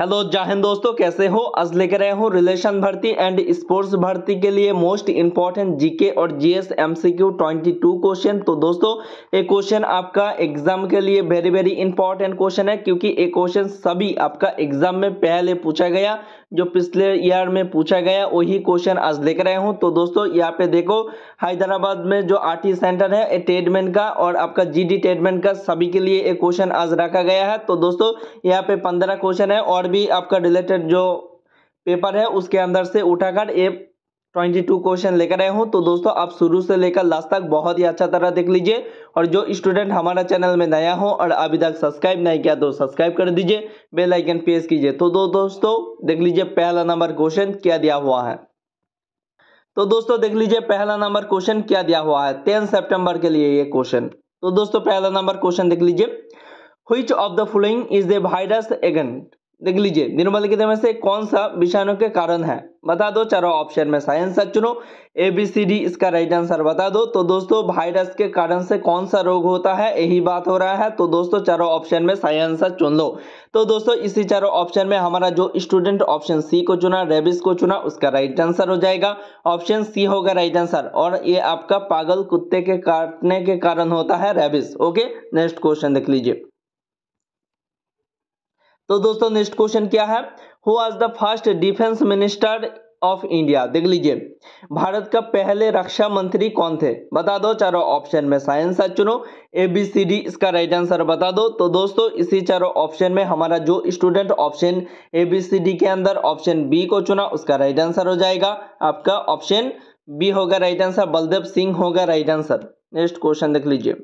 Hello जाहिंद दोस्तों कैसे हो आज लेकर आए हो रिलेशन भर्ती एंड स्पोर्ट्स भर्ती के लिए मोस्ट इंपॉर्टेंट जीके और जीएस एमसीक्यू 22 क्वेश्चन तो दोस्तों ये क्वेश्चन आपका एग्जाम के लिए वेरी वेरी इंपॉर्टेंट क्वेश्चन है क्योंकि ये क्वेश्चन सभी आपका एग्जाम में पहले पूछा गया जो पिछले ईयर में पूछा गया वही क्वेश्चन आज देख रहे हूँ तो दोस्तों यहाँ पे देखो हैदराबाद में जो आर सेंटर है ट्रेडमेंट का और आपका डी ट्रेडमैन का सभी के लिए एक क्वेश्चन आज रखा गया है तो दोस्तों यहाँ पे पंद्रह क्वेश्चन है और भी आपका रिलेटेड जो पेपर है उसके अंदर से उठाकर ये ट्वेंटी टू क्वेश्चन लेकर आए हूँ तो दोस्तों आप शुरू से लेकर लास्ट तक बहुत ही अच्छा तरह देख लीजिए और जो स्टूडेंट हमारा चैनल में नया हो और अभी तक सब्सक्राइब नहीं किया तो सब्सक्राइब कर दीजिए बेल आइकन प्रेस कीजिए तो दो दोस्तों देख लीजिए पहला नंबर क्वेश्चन क्या दिया हुआ है तो दोस्तों देख लीजिए पहला नंबर क्वेश्चन क्या दिया हुआ है टेन सेप्टेम्बर के लिए ये क्वेश्चन तो दोस्तों पहला नंबर क्वेश्चन देख लीजिए which of the following is the virus agent देख लीजिए निर्मल में से कौन सा विषाणु के कारण है बता दो चारों ऑप्शन में साइंस आंसर चुनो ए बी सी डी इसका राइट आंसर बता दो तो दोस्तों वायरस के कारण से कौन सा रोग होता है यही बात हो रहा है तो दोस्तों चारों ऑप्शन में साइंस आंसर चुन लो तो दोस्तों इसी चारों ऑप्शन में हमारा जो स्टूडेंट ऑप्शन सी को चुना रेबिस को चुना उसका राइट आंसर हो जाएगा ऑप्शन सी होगा राइट आंसर और ये आपका पागल कुत्ते के काटने के कारण होता है रेबिस ओके नेक्स्ट क्वेश्चन देख लीजिए तो दोस्तों नेक्स्ट क्वेश्चन क्या है who is the first defence minister of India देख लीजिए भारत का पहले रक्षा मंत्री कौन थे बता दो चारों ऑप्शन में साइंस चुनो ए बी सी डी इसका राइट आंसर बता दो तो दोस्तों इसी चारों ऑप्शन में हमारा जो student option A B C D के अंदर ऑप्शन बी को चुना उसका राइट आंसर हो जाएगा आपका ऑप्शन बी होगा राइट आंसर बलदेव सिंह होगा राइट आंसर नेक्स्ट क्वेश्चन देख लीजिए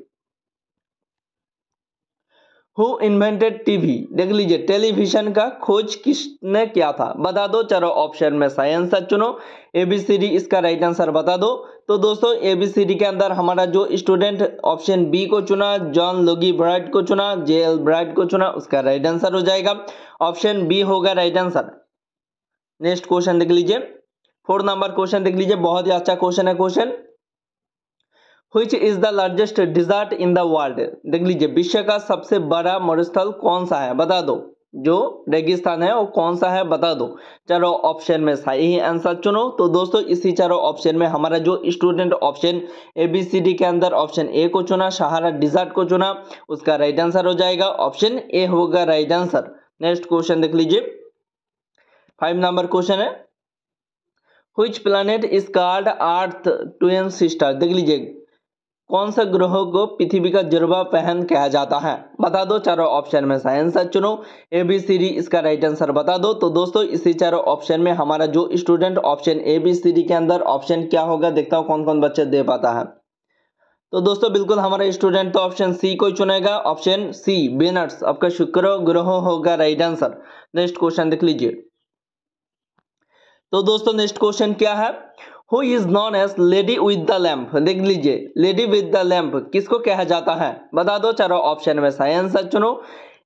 हु इन्वेंटेड टीवी देख लीजिए टेलीविजन का खोज किसने किया था बता दो चलो ऑप्शन में सही आंसर चुनो डी इसका राइट आंसर बता दो तो दोस्तों एबीसीडी के अंदर हमारा जो स्टूडेंट ऑप्शन बी को चुना जॉन लोगी ब्राइट को चुना जे एल ब्राइट को चुना उसका राइट आंसर हो जाएगा ऑप्शन बी होगा राइट आंसर नेक्स्ट क्वेश्चन देख लीजिए फोर्थ नंबर क्वेश्चन देख लीजिए बहुत ही अच्छा क्वेश्चन है question which is the largest desert in the world देख लीजिए विश्व का सबसे बड़ा मरुस्थल कौन सा है बता दो जो रेगिस्तान है वो कौन सा है बता दो चारों ऑप्शन में सही आंसर चुनो तो दोस्तों इसी चारों ऑप्शन में हमारा जो student option A B C D के अंदर ऑप्शन ए को चुना सहारा डिजर्ट को चुना उसका राइट आंसर हो जाएगा ऑप्शन ए होगा राइट आंसर नेक्स्ट क्वेश्चन देख लीजिए फाइव नंबर क्वेश्चन है which planet is called Earth two sister देख लीजिए कौन सा ग्रह को पृथ्वी का जुर्बा पहन कहा जाता है बता दो चारों ऑप्शन में आंसर चुनो ए बी सी डी इसका राइट आंसर बता दो तो दोस्तों इसी चारों ऑप्शन में हमारा जो student option A B C D के अंदर ऑप्शन क्या होगा देखता हूँ कौन कौन बच्चे दे पाता है तो दोस्तों बिल्कुल हमारा स्टूडेंट तो ऑप्शन सी को चुनेगा ऑप्शन सी बेनट्स आपका शुक्र ग्रह होगा राइट आंसर नेक्स्ट क्वेश्चन देख लीजिए तो दोस्तों नेक्स्ट क्वेश्चन क्या है who is known as lady with the lamp देख लीजिए लेडी विद द लैम्प किसको कहा जाता है बता दो चारों ऑप्शन में सही आंसर चुनो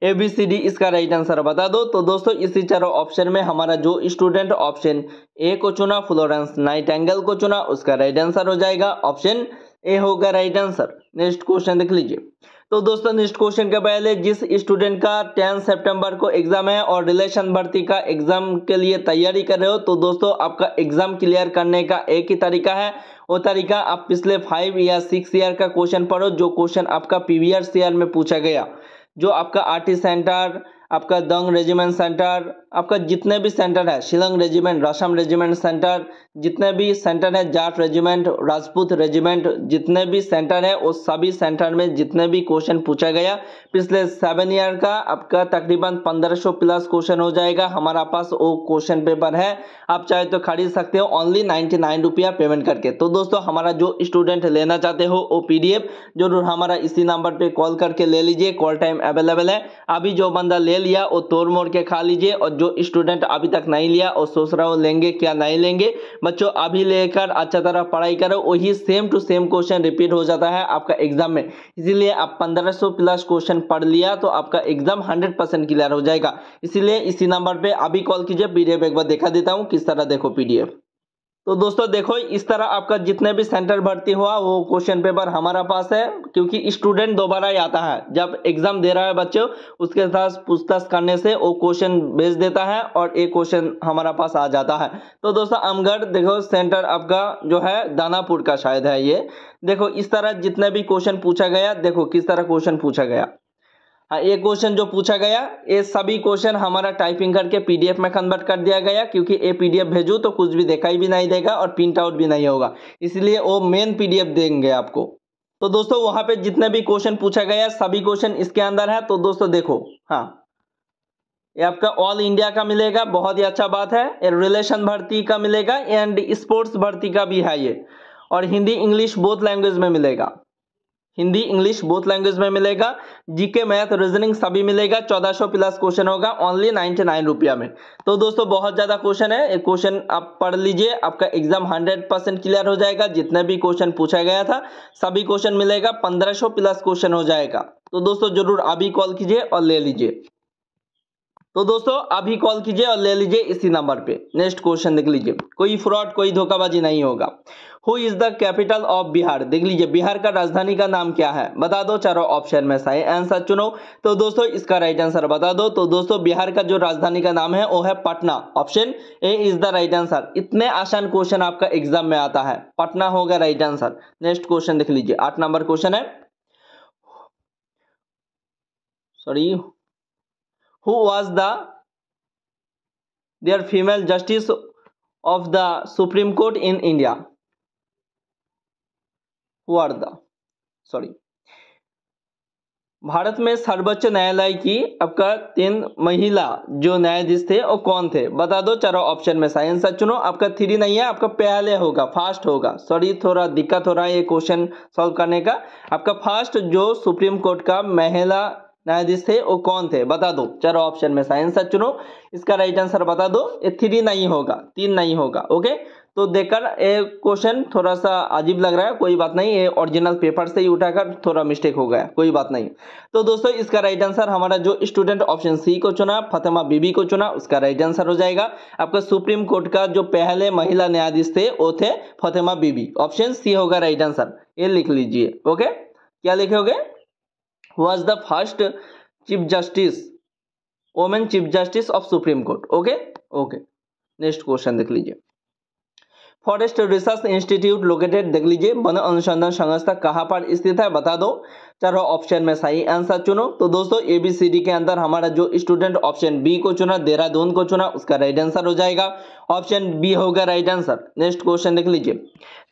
ए बी सी डी इसका राइट आंसर बता दो तो दोस्तों इसी चारों ऑप्शन में हमारा जो स्टूडेंट ऑप्शन ए को चुना फ्लोरेंस नाइट एंगल को चुना उसका राइट आंसर हो जाएगा ऑप्शन ए होगा राइट आंसर नेक्स्ट क्वेश्चन देख लीजिए तो दोस्तों नेक्स्ट क्वेश्चन के पहले जिस स्टूडेंट का 10 सितंबर को एग्जाम है और रिलेशन भर्ती का एग्जाम के लिए तैयारी कर रहे हो तो दोस्तों आपका एग्जाम क्लियर करने का एक ही तरीका है वो तरीका आप पिछले फाइव या सिक्स ईयर का क्वेश्चन पढ़ो जो क्वेश्चन आपका पीवीआर सीआर में पूछा गया जो आपका आर सेंटर आपका दंग रेजिमेंट सेंटर आपका जितने भी सेंटर है Shillong regiment Assam regiment centre जितने भी सेंटर है जाट रेजिमेंट राजपूत रेजिमेंट जितने भी सेंटर है उस सभी सेंटर में जितने भी क्वेश्चन पूछा गया पिछले सेवन ईयर का आपका तकरीबन पंद्रह प्लस क्वेश्चन हो जाएगा हमारा पास वो क्वेश्चन पेपर है आप चाहे तो खरीद सकते हो ओनली नाइन्टी नाइन रुपया पेमेंट करके तो दोस्तों हमारा जो स्टूडेंट लेना चाहते हो वो पी जरूर हमारा इसी नंबर पर कॉल करके ले लीजिए कॉल टाइम अवेलेबल है अभी जो बंदा ले लिया वो तोड़ मोड़ के खा लीजिए और जो स्टूडेंट अभी तक नहीं लिया वो सोच रहा हूँ लेंगे क्या नहीं लेंगे बच्चों अभी लेकर अच्छा तरह पढ़ाई करो वही same to same question repeat हो जाता है आपका एग्जाम में इसीलिए आप पंद्रह प्लस क्वेश्चन पढ़ लिया तो आपका एग्जाम हंड्रेड परसेंट क्लियर हो जाएगा इसीलिए इसी नंबर पर अभी कॉल कीजिए पी एक बार देखा देता हूँ किस तरह देखो पी तो दोस्तों देखो इस तरह आपका जितने भी सेंटर भर्ती हुआ वो क्वेश्चन पेपर हमारा पास है क्योंकि स्टूडेंट दोबारा ही आता है जब एग्जाम दे रहा है बच्चों उसके साथ पूछताछ करने से वो क्वेश्चन भेज देता है और एक क्वेश्चन हमारा पास आ जाता है तो दोस्तों अमगढ़ देखो सेंटर आपका जो है दानापुर का शायद है ये देखो इस तरह जितने भी क्वेश्चन पूछा गया देखो किस तरह क्वेश्चन पूछा गया हाँ ये क्वेश्चन जो पूछा गया ये सभी क्वेश्चन हमारा टाइपिंग करके पीडीएफ में कन्वर्ट कर दिया गया क्योंकि ये पीडीएफ भेजू तो कुछ भी दिखाई भी नहीं देगा और प्रिंट आउट भी नहीं होगा इसलिए वो मेन पीडीएफ देंगे आपको तो दोस्तों वहां पे जितने भी क्वेश्चन पूछा गया सभी क्वेश्चन इसके अंदर है तो दोस्तों देखो हाँ ये आपका ऑल इंडिया का मिलेगा बहुत ही अच्छा बात है रिलेशन भर्ती का मिलेगा एंड स्पोर्ट्स भर्ती का भी है ये और हिंदी इंग्लिश बोथ लैंग्वेज में मिलेगा हिंदी इंग्लिश बोथ लैंग्वेज में मिलेगा जीके मैथ रीजनिंग सभी मिलेगा 1400 प्लस क्वेश्चन होगा ओनली 99 रुपया में तो दोस्तों बहुत ज़्यादा क्वेश्चन है एक क्वेश्चन आप पढ़ लीजिए आपका एग्जाम 100 परसेंट क्लियर हो जाएगा जितने भी क्वेश्चन पूछा गया था सभी क्वेश्चन मिलेगा 1500 प्लस क्वेश्चन हो जाएगा तो दोस्तों जरूर अभी कॉल कीजिए और ले लीजिए तो दोस्तों अभी कॉल कीजिए और ले लीजिए इसी नंबर पे नेक्स्ट क्वेश्चन देख लीजिए कोई फ्रॉड कोई धोखाबाजी नहीं होगा who is the capital of Bihar देख लीजिए बिहार का राजधानी का नाम क्या है बता दो चारों ऑप्शन में सही आंसर चुनो तो दोस्तों इसका राइट आंसर बता दो तो दोस्तों बिहार का जो राजधानी का नाम है वो है Patna option A is the right answer इतने आसान क्वेश्चन आपका एग्जाम में आता है पटना होगा राइट आंसर नेक्स्ट क्वेश्चन देख लीजिए आठ नंबर क्वेश्चन है sorry who was the their female justice of the supreme court in india who are the sorry Bharat में सर्वोच्च न्यायालय की आपका तीन महिला जो न्यायाधीश थे वो कौन थे बता दो चारों ऑप्शन में साइंस चुनो आपका थ्री नहीं है आपका पहले होगा फास्ट होगा सॉरी थोड़ा दिक्कत हो रहा है ये क्वेश्चन सॉल्व करने का आपका फास्ट जो सुप्रीम कोर्ट का महिला न्यायाधीश थे वो कौन थे बता दो चलो ऑप्शन में से आंसर चुनो इसका राइट आंसर बता दो ये थ्री नहीं होगा तीन नहीं होगा ओके तो देखकर ये क्वेश्चन थोड़ा सा अजीब लग रहा है कोई बात नहीं ये ओरिजिनल पेपर से ही उठाकर थोड़ा मिस्टेक हो गया कोई बात नहीं तो दोस्तों इसका राइट आंसर हमारा जो स्टूडेंट ऑप्शन सी को चुना फतेमा बीबी को चुना उसका राइट आंसर हो जाएगा आपका सुप्रीम कोर्ट का जो पहले महिला न्यायाधीश थे वो थे फतेमा बीबी ऑप्शन सी होगा राइट आंसर ये लिख लीजिए ओके क्या लिखोगे was the first chief justice women chief justice of supreme court okay okay next question देख लीजिए फॉरेस्ट रिसर्च इंस्टीट्यूट लोकेटेड देख लीजिए वन अनुसंधान संस्था कहाँ पर स्थित है बता दो चारों ऑप्शन में सही आंसर चुनो तो दोस्तों ए बी सी डी के अंदर हमारा जो स्टूडेंट ऑप्शन बी को चुना देहरादून को चुना उसका राइट आंसर हो जाएगा ऑप्शन बी होगा राइट आंसर नेक्स्ट क्वेश्चन देख लीजिए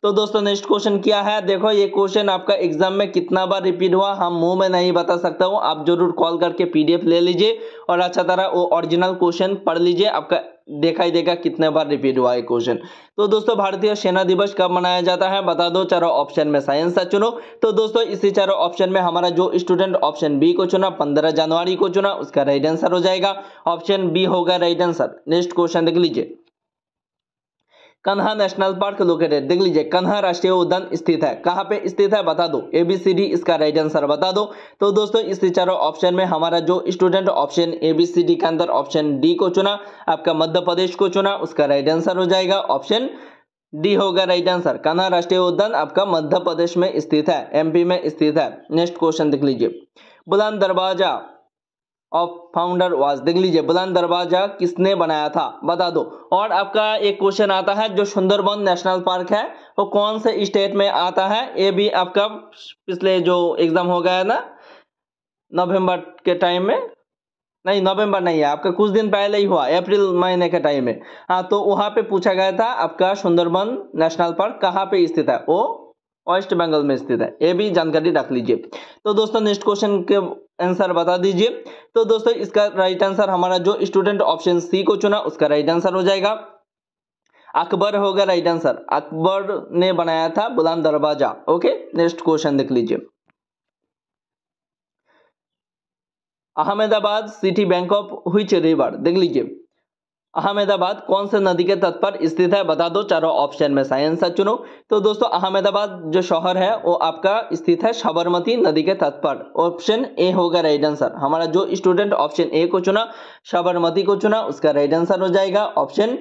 तो दोस्तों नेक्स्ट क्वेश्चन क्या है देखो ये क्वेश्चन आपका एग्जाम में कितना बार रिपीट हुआ हम मुंह में नहीं बता सकता हूँ आप जरूर कॉल करके पीडीएफ ले लीजिए और अच्छा तरह वो ओरिजिनल क्वेश्चन पढ़ लीजिए आपका दिखाई देगा कितने बार रिपीट हुआ है क्वेश्चन तो दोस्तों भारतीय सेना दिवस कब मनाया जाता है बता दो चारों ऑप्शन में साइंस का चुनो तो दोस्तों इसी चारों ऑप्शन में हमारा जो स्टूडेंट ऑप्शन बी को चुना पंद्रह जनवरी को चुना उसका राइट आंसर हो जाएगा ऑप्शन बी होगा राइट आंसर नेक्स्ट क्वेश्चन देख लीजिए कन्हा नेशनल पार्क लोकेटेड देख लीजिए कन्हा राष्ट्रीय उद्यान स्थित है कहाँ पे स्थित है बता दो ए बी सी डी इसका राइट आंसर बता दो तो दोस्तों इस चारों ऑप्शन में हमारा जो student option A B C D के अंदर ऑप्शन डी को चुना आपका मध्य प्रदेश को चुना उसका राइट आंसर हो जाएगा ऑप्शन डी होगा राइट आंसर कन्हा राष्ट्रीय उद्यान आपका मध्य प्रदेश में स्थित है एमपी में स्थित है नेक्स्ट क्वेश्चन देख लीजिए बुलंद दरवाजा ऑफ फाउंडर वाज देख लीजिए बुलंद दरवाजा किसने बनाया था बता दो और आपका एक क्वेश्चन आता है जो सुंदरबन नेशनल पार्क है वो कौन से स्टेट में आता है ये भी आपका पिछले जो एग्जाम हो गया ना नवंबर के टाइम में नहीं नवंबर नहीं है आपका कुछ दिन पहले ही हुआ अप्रैल महीने के टाइम में हाँ तो वहाँ पे पूछा गया था आपका सुंदरबन नेशनल पार्क कहाँ पे स्थित है वो वेस्ट बंगाल में स्थित है ये भी जानकारी रख लीजिए तो दोस्तों नेक्स्ट क्वेश्चन के आंसर बता दीजिए तो दोस्तों इसका राइट आंसर हमारा जो स्टूडेंट ऑप्शन सी को चुना उसका राइट आंसर हो जाएगा अकबर होगा राइट आंसर अकबर ने बनाया था बुलंद दरवाजा ओके नेक्स्ट क्वेश्चन देख लीजिए Ahmedabad city bank of which river देख लीजिए अहमदाबाद कौन से नदी के तट पर स्थित है बता दो चारों ऑप्शन में सही आंसर चुनो तो दोस्तों अहमदाबाद जो शहर है वो आपका स्थित है साबरमती नदी के तट पर ऑप्शन ए होगा राइट आंसर हमारा जो स्टूडेंट ऑप्शन ए को चुना साबरमती को चुना उसका राइट आंसर हो जाएगा ऑप्शन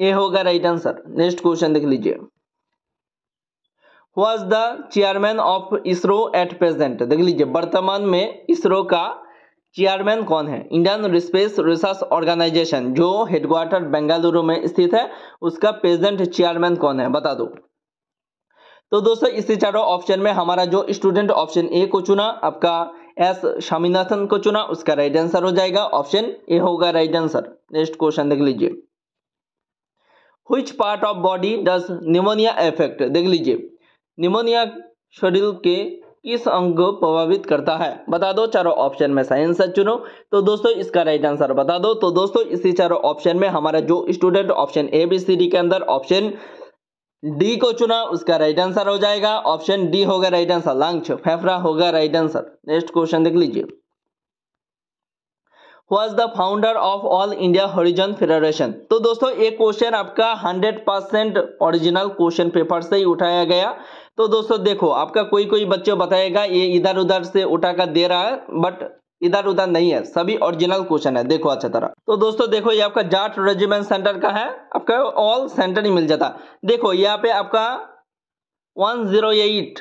ए होगा राइट आंसर नेक्स्ट क्वेश्चन देख लीजिए was the chairman of ISRO at present देख लीजिए वर्तमान में इसरो का चेयरमैन कौन है इंडियन स्पेस रिसर्च ऑर्गेनाइजेशन जो हेडक्वार्टर बेंगलुरु में स्थित है उसका प्रेजेंट चेयरमैन कौन है बता दो तो दोस्तों इसी चारों ऑप्शन में हमारा जो स्टूडेंट ऑप्शन ए को चुना आपका एस स्वामीनाथन को चुना उसका राइट आंसर हो जाएगा ऑप्शन ए होगा राइट आंसर नेक्स्ट क्वेश्चन देख लीजिए which part of body does pneumonia affect देख लीजिए निमोनिया शरीर के किस अंग को प्रभावित करता है बता दो चारों ऑप्शन में साइंस चुनो तो दोस्तों इसका राइट आंसर बता दो तो दोस्तों इसी चारों ऑप्शन में हमारा जो student option A B C D के अंदर ऑप्शन डी को चुना उसका राइट आंसर हो जाएगा ऑप्शन डी होगा राइट आंसर लंग्स फेफड़ा होगा राइट आंसर नेक्स्ट क्वेश्चन देख लीजिए was the founder of all India Harijan federation तो दोस्तों ये क्वेश्चन आपका 100 परसेंट ऑरिजिनल क्वेश्चन पेपर से ही उठाया गया तो दोस्तों देखो आपका कोई कोई बच्चे बताएगा ये इधर उधर से उठा कर दे रहा है बट इधर उधर नहीं है सभी ओरिजिनल क्वेश्चन है देखो अच्छा तरह तो दोस्तों देखो ये आपका जाट रेजिमेंट सेंटर का है आपका ऑल सेंटर ही मिल जाता देखो यहाँ पे आपका 108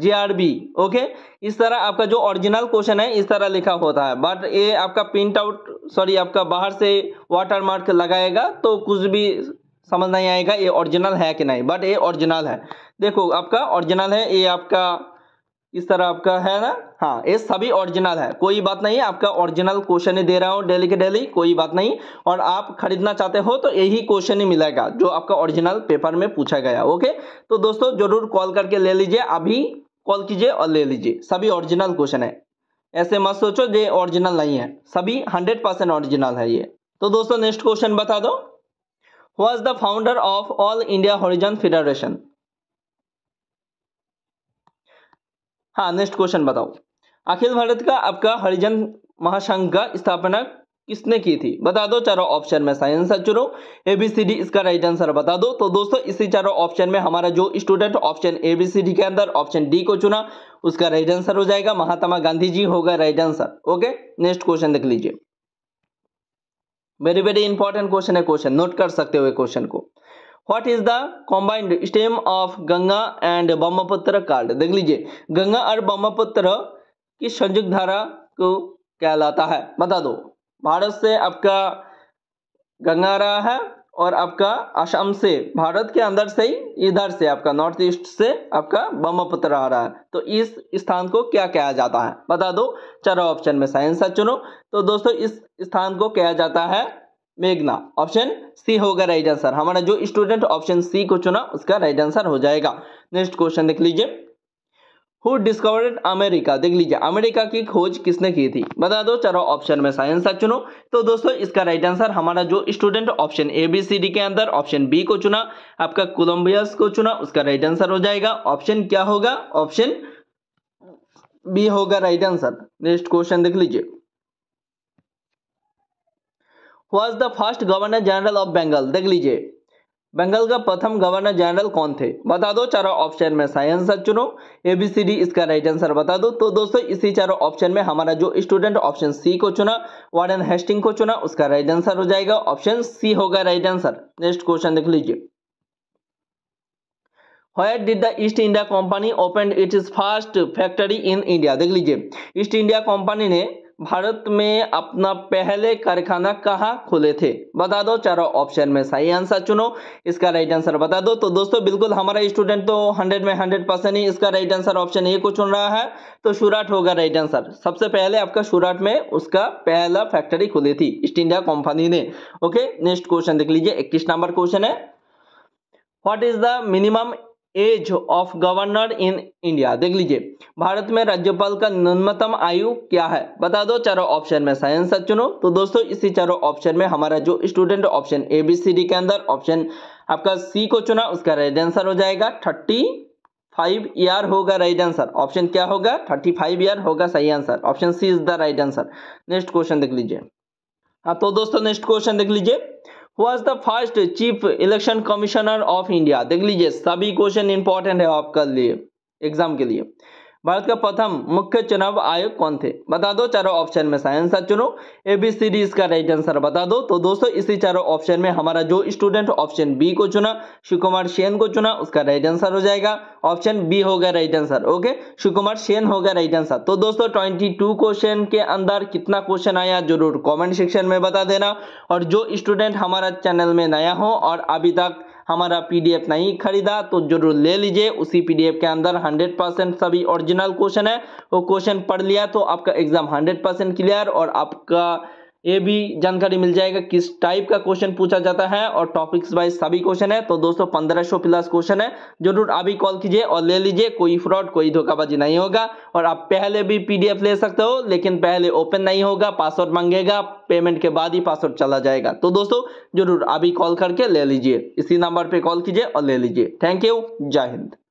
जीआरबी ओके इस तरह आपका जो ओरिजिनल क्वेश्चन है इस तरह लिखा होता है बट ये आपका प्रिंट आउट सॉरी आपका बाहर से वाटर मार्क लगाएगा तो कुछ भी समझ नहीं आएगा ये ओरिजिनल है कि नहीं बट ये ओरिजिनल है देखो आपका ओरिजिनल है ये आपका इस तरह आपका है ना हाँ ये सभी ओरिजिनल है कोई बात नहीं आपका ओरिजिनल क्वेश्चन ही दे रहा हूँ डेली के डेली कोई बात नहीं और आप खरीदना चाहते हो तो यही क्वेश्चन ही मिलेगा जो आपका ओरिजिनल पेपर में पूछा गया ओके तो दोस्तों जरूर कॉल करके ले लीजिए अभी कॉल कीजिए और ले लीजिए सभी ओरिजिनल क्वेश्चन है ऐसे मत सोचो ये ओरिजिनल नहीं है सभी हंड्रेड परसेंट ओरिजिनल है ये तो दोस्तों नेक्स्ट क्वेश्चन बता दो who the founder of all India Harijan federation हाँ नेक्स्ट क्वेश्चन बताओ अखिल भारत का आपका हरिजन महासंघ का स्थापना किसने की थी बता दो चारों ऑप्शन में साइंस चुनो एबीसीडी इसका राइट आंसर बता दो तो दोस्तों इसी चारों ऑप्शन में हमारा जो स्टूडेंट ऑप्शन एबीसीडी के अंदर ऑप्शन डी को चुना उसका राइट आंसर हो जाएगा महात्मा गांधी जी होगा right answer okay next question देख लीजिए वेरी वेरी इंपॉर्टेंट क्वेश्चन है क्वेश्चन नोट कर सकते हो क्वेश्चन को what is the combined stem of Ganga and Brahmaputra कार्ड देख लीजिए गंगा और ब्रह्मपुत्र की संयुक्त धारा को कहलाता है बता दो भारत से आपका गंगा रहा है और आपका असम से भारत के अंदर से ही इधर से आपका नॉर्थ ईस्ट से आपका ब्रह्मपुत्र आ रहा है तो इस स्थान को क्या कहा जाता है बता दो चारों ऑप्शन में साइंस चुनो तो दोस्तों इस स्थान को कहा जाता है मेघना ऑप्शन सी होगा राइट आंसर हमारा जो स्टूडेंट ऑप्शन सी को चुना उसका राइट आंसर हो जाएगा नेक्स्ट क्वेश्चन देख लीजिए हु डिस्कवर्ड अमेरिका देख लीजिए अमेरिका की खोज किसने की थी बता दो चारों ऑप्शन में साइंस आंसर चुनो तो दोस्तों इसका राइट आंसर हमारा जो student option A B C D के अंदर ऑप्शन बी को चुना आपका कोलम्बियस को चुना उसका राइट आंसर हो जाएगा ऑप्शन क्या होगा ऑप्शन बी होगा राइट आंसर नेक्स्ट क्वेश्चन देख लीजिए was the first governor general of Bengal देख लीजिए बंगाल का प्रथम गवर्नर जनरल कौन थे बता दो चारों ऑप्शन में सही आंसर चुनो ए बी सी डी इसका राइट आंसर बता दो तो दोस्तों इसी चारों ऑप्शन में हमारा जो स्टूडेंट ऑप्शन सी को चुना वार्डन हेस्टिंग को चुना उसका राइट आंसर हो जाएगा ऑप्शन सी होगा राइट आंसर नेक्स्ट क्वेश्चन देख लीजिए Where did the East India Company opened its first factory in India? देख लीजिए ईस्ट इंडिया कंपनी ने भारत में अपना पहले कारखाना कहाँ खुले थे बता दो चारों ऑप्शन में सही आंसर चुनो इसका राइट आंसर बता दो तो दोस्तों बिल्कुल हमारा स्टूडेंट तो 100 में 100 परसेंट ही इसका राइट आंसर ऑप्शन ए को चुन रहा है तो सूराट होगा राइट आंसर सबसे पहले आपका सूराट में उसका पहला फैक्ट्री खुली थी ईस्ट इंडिया कंपनी ने ओके नेक्स्ट क्वेश्चन देख लीजिए इक्कीस नंबर क्वेश्चन है what is the minimum age of governor in India देख लीजिए भारत में राज्यपाल का न्यूनतम आयु क्या है बता दो चारों ऑप्शन में साइंस चुनो तो दोस्तों इसी चारों ऑप्शन में हमारा जो student option A B C D के अंदर ऑप्शन आपका सी को चुना उसका राइट आंसर हो जाएगा थर्टी फाइव ईयर होगा राइट आंसर ऑप्शन क्या होगा थर्टी फाइव ईयर होगा सही answer option C is the right answer next question देख लीजिए हाँ तो दोस्तों नेक्स्ट क्वेश्चन देख लीजिए was the first chief election commissioner of India देख लीजिए सभी क्वेश्चन इंपॉर्टेंट है आपका लिए एग्जाम के लिए भारत का प्रथम मुख्य चुनाव आयोग कौन थे बता दो चारों ऑप्शन में आंसर चुनो ए बी सी डी इसका राइट आंसर बता दो तो दोस्तों इसी चारों ऑप्शन में हमारा जो स्टूडेंट ऑप्शन बी को चुना शिवकुमार सेन को चुना उसका राइट आंसर हो जाएगा ऑप्शन बी होगा right answer okay Shivkumar Sen होगा राइट आंसर तो दोस्तों ट्वेंटी टू क्वेश्चन के अंदर कितना क्वेश्चन आया जरूर कॉमेंट सेक्शन में बता देना और जो स्टूडेंट हमारा चैनल में नया हो और अभी तक हमारा पीडीएफ नहीं खरीदा तो जरूर ले लीजिए उसी पीडीएफ के अंदर 100 परसेंट सभी ओरिजिनल क्वेश्चन है वो क्वेश्चन पढ़ लिया तो आपका एग्जाम 100 परसेंट क्लियर और आपका ये भी जानकारी मिल जाएगा किस टाइप का क्वेश्चन पूछा जाता है और टॉपिक्स वाइज सभी क्वेश्चन है तो दोस्तों सौ प्लस क्वेश्चन है जरूर अभी कॉल कीजिए और ले लीजिए कोई फ्रॉड कोई धोखाबाजी नहीं होगा और आप पहले भी पीडीएफ ले सकते हो लेकिन पहले ओपन नहीं होगा पासवर्ड मांगेगा पेमेंट के बाद ही पासवर्ड चला जाएगा तो दोस्तों जरूर अभी कॉल करके ले लीजिए इसी नंबर पर कॉल कीजिए और ले लीजिए थैंक यू जय हिंद